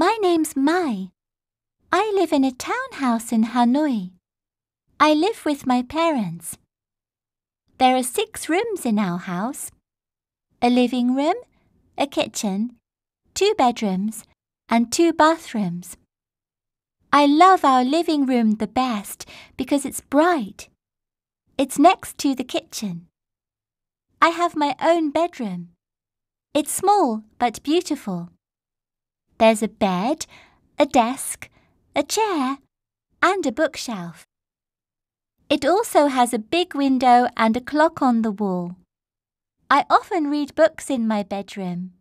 My name's Mai. I live in a townhouse in Hanoi. I live with my parents. There are six rooms in our house a living room, a kitchen, two bedrooms, and two bathrooms. I love our living room the best because it's bright. It's next to the kitchen. I have my own bedroom. It's small but beautiful. There's a bed, a desk, a chair, and a bookshelf. It also has a big window and a clock on the wall. I often read books in my bedroom.